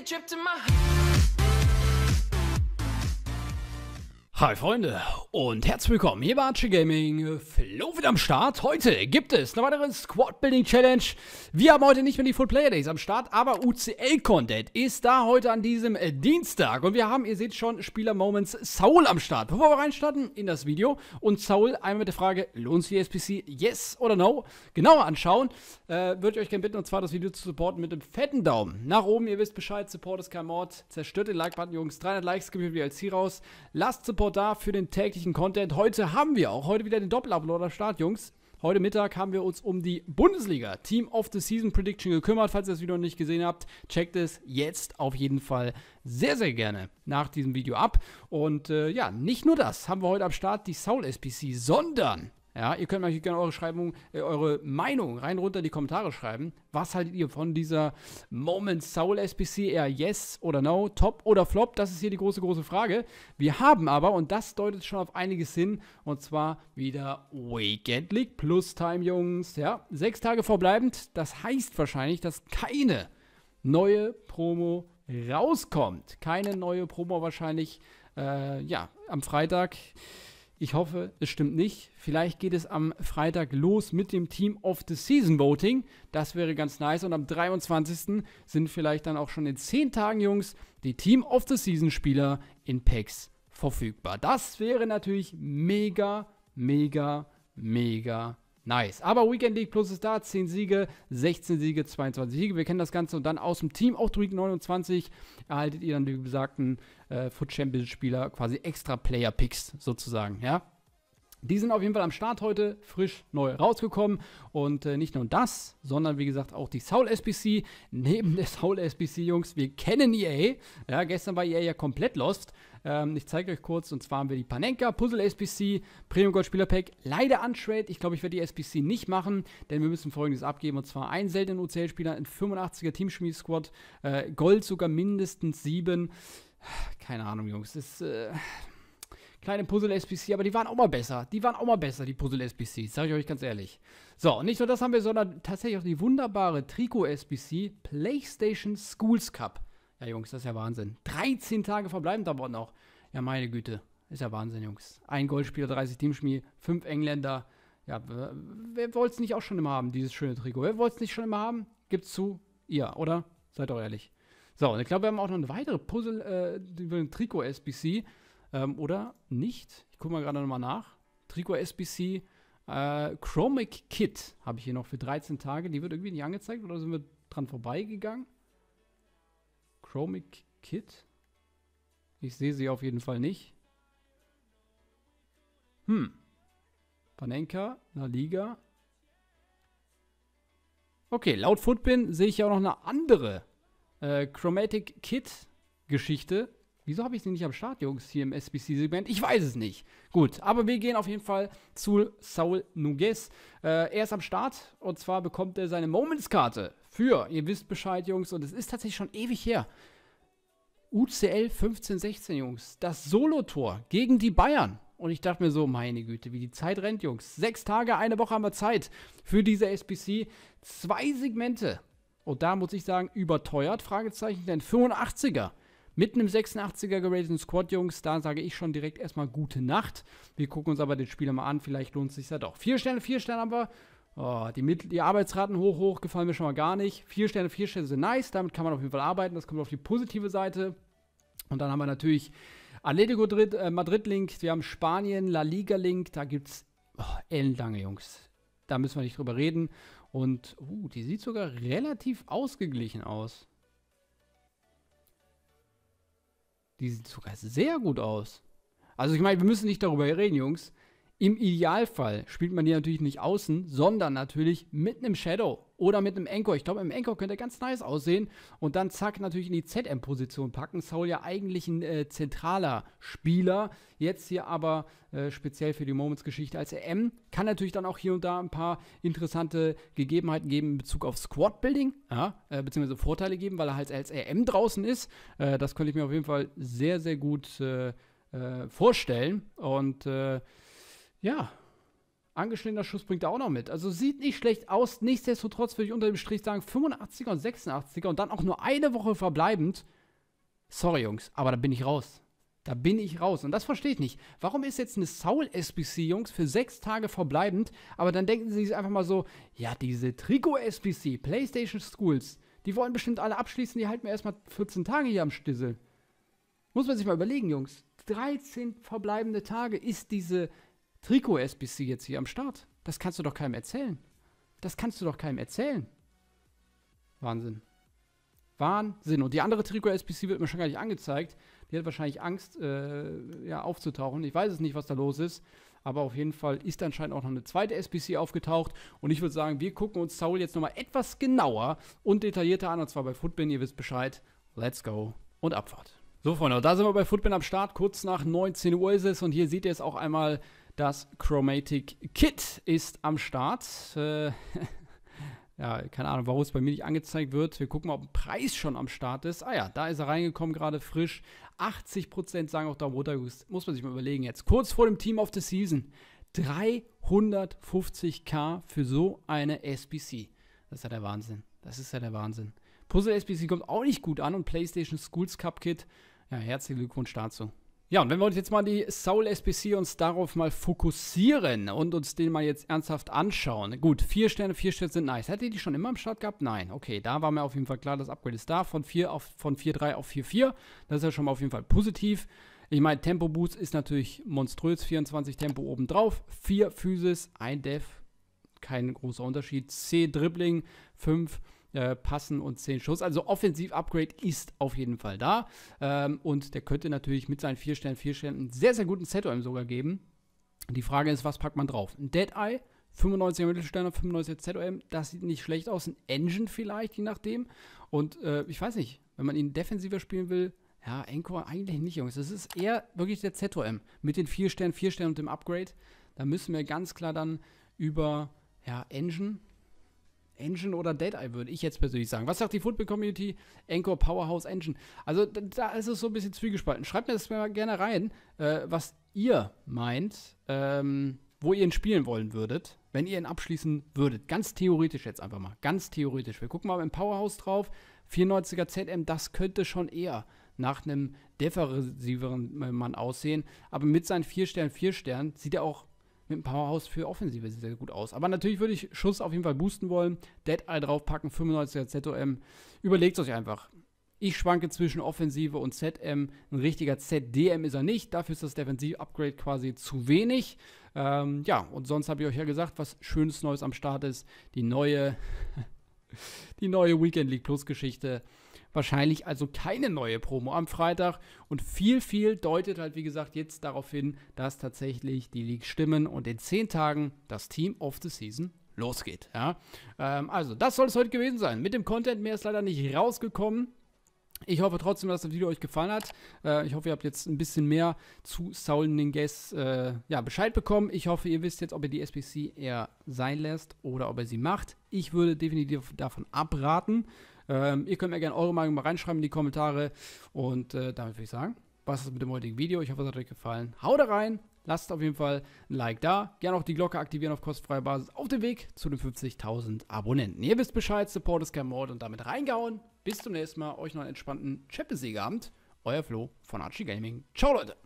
a trip to my Hi Freunde und herzlich willkommen hier bei Archie Gaming. Flo wieder am Start. Heute gibt es eine weitere Squad Building Challenge. Wir haben heute nicht mehr die Full Player Days am Start, aber UCL Content ist da heute an diesem äh, Dienstag. Und wir haben, ihr seht schon, Spieler Moments Saul am Start. Bevor wir reinstarten in das Video und Saul einmal mit der Frage, lohnt sich die SPC yes oder no? Genauer anschauen, äh, würde ich euch gerne bitten, und zwar das Video zu supporten mit einem fetten Daumen. Nach oben, ihr wisst Bescheid, Support ist kein Mord. Zerstört den Like-Button, Jungs. 300 Likes, gebe ich wieder als Ziel raus. Lasst Support genau da für den täglichen Content. Heute haben wir auch heute wieder den Doppel-Upload Doppeluploader Start, Jungs. Heute Mittag haben wir uns um die Bundesliga Team of the Season Prediction gekümmert. Falls ihr das Video noch nicht gesehen habt, checkt es jetzt auf jeden Fall sehr, sehr gerne nach diesem Video ab. Und äh, ja, nicht nur das haben wir heute am Start, die Soul SPC, sondern ja, ihr könnt natürlich gerne eure Schreibung, äh, eure Meinung rein runter in die Kommentare schreiben. Was haltet ihr von dieser Moment Soul SPC? Eher yes oder no, top oder flop? Das ist hier die große, große Frage. Wir haben aber, und das deutet schon auf einiges hin, und zwar wieder Weekend League Plus Time, Jungs. Ja, sechs Tage verbleibend. Das heißt wahrscheinlich, dass keine neue Promo rauskommt. Keine neue Promo wahrscheinlich, äh, ja, am Freitag. Ich hoffe, es stimmt nicht. Vielleicht geht es am Freitag los mit dem Team of the Season Voting. Das wäre ganz nice. Und am 23. sind vielleicht dann auch schon in 10 Tagen, Jungs, die Team of the Season Spieler in Packs verfügbar. Das wäre natürlich mega, mega, mega Nice. Aber Weekend League Plus ist da. 10 Siege, 16 Siege, 22 Siege. Wir kennen das Ganze. Und dann aus dem Team, auch Week 29, erhaltet ihr dann die besagten äh, Foot Champions Spieler quasi extra Player Picks sozusagen. Ja, die sind auf jeden Fall am Start heute, frisch neu rausgekommen. Und äh, nicht nur das, sondern wie gesagt auch die Soul SBC. Neben der Soul SBC, Jungs, wir kennen EA. Ja, gestern war EA ja komplett lost. Ähm, ich zeige euch kurz, und zwar haben wir die Panenka, Puzzle SBC, Premium Gold Spieler Pack, leider Untrade. Ich glaube, ich werde die SBC nicht machen, denn wir müssen folgendes abgeben: und zwar einen seltenen OCL-Spieler, in 85er Teamschmied Squad, äh, Gold sogar mindestens 7. Keine Ahnung, Jungs. Das, äh, kleine Puzzle-SPC, aber die waren auch mal besser. Die waren auch mal besser, die Puzzle-SPCs, sage ich euch ganz ehrlich. So, und nicht nur das haben wir, sondern tatsächlich auch die wunderbare Trikot-SPC PlayStation Schools Cup. Ja, Jungs, das ist ja Wahnsinn. 13 Tage verbleiben da noch. Ja, meine Güte. Ist ja Wahnsinn, Jungs. Ein Goldspieler, 30 Teamschmier, 5 Engländer. Ja, wer, wer wollte es nicht auch schon immer haben, dieses schöne Trikot? Wer wollte es nicht schon immer haben? Gibt's zu. Ihr, oder? Seid doch ehrlich. So, und ich glaube, wir haben auch noch eine weitere Puzzle, äh, über den Trikot-SBC. Ähm, oder nicht? Ich gucke mal gerade nochmal nach. Trikot SBC äh, Chromic Kit habe ich hier noch für 13 Tage. Die wird irgendwie nicht angezeigt oder sind wir dran vorbeigegangen? Chromic Kit? Ich sehe sie auf jeden Fall nicht. Hm. Panenka, La Liga. Okay, laut Footbin sehe ich ja auch noch eine andere äh, Chromatic Kit Geschichte. Wieso habe ich sie nicht am Start, Jungs, hier im SBC-Segment? Ich weiß es nicht. Gut, aber wir gehen auf jeden Fall zu Saul Nuguez. Äh, er ist am Start und zwar bekommt er seine Moments-Karte für, ihr wisst Bescheid, Jungs, und es ist tatsächlich schon ewig her. UCL 15-16, Jungs. Das Solotor gegen die Bayern. Und ich dachte mir so, meine Güte, wie die Zeit rennt, Jungs. Sechs Tage, eine Woche haben wir Zeit für diese SBC. Zwei Segmente. Und da muss ich sagen, überteuert, Fragezeichen, denn 85er mit einem 86er gerateten Squad, Jungs, da sage ich schon direkt erstmal gute Nacht. Wir gucken uns aber den Spieler mal an, vielleicht lohnt es sich ja doch. Vier Sterne, vier Sterne aber. Oh, die, Mit die Arbeitsraten hoch, hoch, gefallen mir schon mal gar nicht. Vier Sterne, vier Sterne sind nice, damit kann man auf jeden Fall arbeiten. Das kommt auf die positive Seite. Und dann haben wir natürlich Atletico Dritt, äh, Madrid Link, wir haben Spanien, La Liga Link, da gibt es oh, ellenlange Jungs. Da müssen wir nicht drüber reden. Und uh, die sieht sogar relativ ausgeglichen aus. Die sieht sogar sehr gut aus. Also ich meine, wir müssen nicht darüber reden, Jungs. Im Idealfall spielt man die natürlich nicht außen, sondern natürlich mit einem Shadow oder mit einem Anchor. Ich glaube, im Anchor könnte er ganz nice aussehen und dann zack natürlich in die ZM-Position packen. Saul ja eigentlich ein äh, zentraler Spieler, jetzt hier aber äh, speziell für die Moments-Geschichte als EM. Kann natürlich dann auch hier und da ein paar interessante Gegebenheiten geben in Bezug auf Squad-Building, ja, äh, beziehungsweise Vorteile geben, weil er halt als RM draußen ist. Äh, das könnte ich mir auf jeden Fall sehr, sehr gut äh, äh, vorstellen und ja, angeschnittener Schuss bringt er auch noch mit. Also sieht nicht schlecht aus. Nichtsdestotrotz würde ich unter dem Strich sagen, 85er und 86er und dann auch nur eine Woche verbleibend. Sorry, Jungs, aber da bin ich raus. Da bin ich raus. Und das verstehe ich nicht. Warum ist jetzt eine soul SBC, Jungs, für sechs Tage verbleibend, aber dann denken sie sich einfach mal so, ja, diese Trikot SBC, PlayStation Schools, die wollen bestimmt alle abschließen, die halten mir erstmal 14 Tage hier am Stissel. Muss man sich mal überlegen, Jungs. 13 verbleibende Tage ist diese Trikot-SBC jetzt hier am Start. Das kannst du doch keinem erzählen. Das kannst du doch keinem erzählen. Wahnsinn. Wahnsinn. Und die andere Trikot-SBC wird mir schon gar nicht angezeigt. Die hat wahrscheinlich Angst, äh, ja, aufzutauchen. Ich weiß es nicht, was da los ist. Aber auf jeden Fall ist anscheinend auch noch eine zweite SBC aufgetaucht. Und ich würde sagen, wir gucken uns Saul jetzt nochmal etwas genauer und detaillierter an. Und zwar bei Footbin, ihr wisst Bescheid. Let's go und Abfahrt. So, Freunde, da sind wir bei Footbin am Start. Kurz nach 19 Uhr ist es. Und hier seht ihr es auch einmal das Chromatic Kit ist am Start. Äh, ja, keine Ahnung, warum es bei mir nicht angezeigt wird. Wir gucken mal, ob ein Preis schon am Start ist. Ah ja, da ist er reingekommen, gerade frisch. 80% sagen auch da runter. Muss man sich mal überlegen jetzt. Kurz vor dem Team of the Season. 350k für so eine SBC. Das ist ja der Wahnsinn. Das ist ja der Wahnsinn. Puzzle SBC kommt auch nicht gut an und PlayStation Schools Cup Kit. Ja, herzlichen Glückwunsch dazu. Ja, und wenn wir uns jetzt mal die Soul SPC uns darauf mal fokussieren und uns den mal jetzt ernsthaft anschauen. Gut, vier Sterne, vier Sterne sind nice. Hättet ihr die schon immer im Start gehabt? Nein. Okay, da war mir auf jeden Fall klar, das Upgrade ist da von 4.3 auf 4.4. Das ist ja schon mal auf jeden Fall positiv. Ich meine, Tempo Boost ist natürlich monströs, 24 Tempo obendrauf, 4 Physis, 1 Def, kein großer Unterschied, C Dribbling, 5 äh, passen und 10 Schuss. Also Offensiv-Upgrade ist auf jeden Fall da. Ähm, und der könnte natürlich mit seinen 4 Sternen, 4 Sternen einen sehr, sehr guten Setup sogar geben. Die Frage ist, was packt man drauf? Ein Dead-Eye, 95er Mittelsterner, 95er ZOM, das sieht nicht schlecht aus. Ein Engine vielleicht, je nachdem. Und äh, ich weiß nicht, wenn man ihn defensiver spielen will, ja, Encore eigentlich nicht, Jungs. Das ist eher wirklich der ZOM mit den 4 Sternen, 4 Sternen und dem Upgrade. Da müssen wir ganz klar dann über ja, Engine Engine oder Deadeye, würde ich jetzt persönlich sagen. Was sagt die Football Community? Anchor, Powerhouse, Engine. Also da ist es so ein bisschen zwiegespalten. Schreibt mir das mal gerne rein, äh, was ihr meint, ähm, wo ihr ihn spielen wollen würdet, wenn ihr ihn abschließen würdet. Ganz theoretisch jetzt einfach mal. Ganz theoretisch. Wir gucken mal im Powerhouse drauf. 94er ZM, das könnte schon eher nach einem defensiveren Mann aussehen. Aber mit seinen 4 Sternen, 4 Sternen sieht er auch mit dem Powerhouse für Offensive sieht sehr gut aus. Aber natürlich würde ich Schuss auf jeden Fall boosten wollen. Dead Eye draufpacken, 95er ZOM. Überlegt es euch einfach. Ich schwanke zwischen Offensive und ZM. Ein richtiger ZDM ist er nicht. Dafür ist das Defensiv-Upgrade quasi zu wenig. Ähm, ja, und sonst habe ich euch ja gesagt, was schönes Neues am Start ist. Die neue, die neue Weekend League Plus Geschichte. Wahrscheinlich also keine neue Promo am Freitag. Und viel, viel deutet halt, wie gesagt, jetzt darauf hin, dass tatsächlich die League stimmen und in zehn Tagen das Team of the Season losgeht. Ja? Ähm, also, das soll es heute gewesen sein. Mit dem Content mehr ist leider nicht rausgekommen. Ich hoffe trotzdem, dass das Video euch gefallen hat. Äh, ich hoffe, ihr habt jetzt ein bisschen mehr zu Saul Ninguez äh, ja, Bescheid bekommen. Ich hoffe, ihr wisst jetzt, ob ihr die SPC eher sein lässt oder ob ihr sie macht. Ich würde definitiv davon abraten, ähm, ihr könnt mir gerne eure Meinung mal reinschreiben in die Kommentare. Und äh, damit würde ich sagen, was ist mit dem heutigen Video? Ich hoffe, es hat euch gefallen. Haut rein, lasst auf jeden Fall ein Like da. Gerne auch die Glocke aktivieren auf kostenfreier Basis auf dem Weg zu den 50.000 Abonnenten. Ihr wisst Bescheid, Support ist kein Mord und damit reingehauen. Bis zum nächsten Mal. Euch noch einen entspannten Champions Euer Flo von Archie Gaming. Ciao, Leute!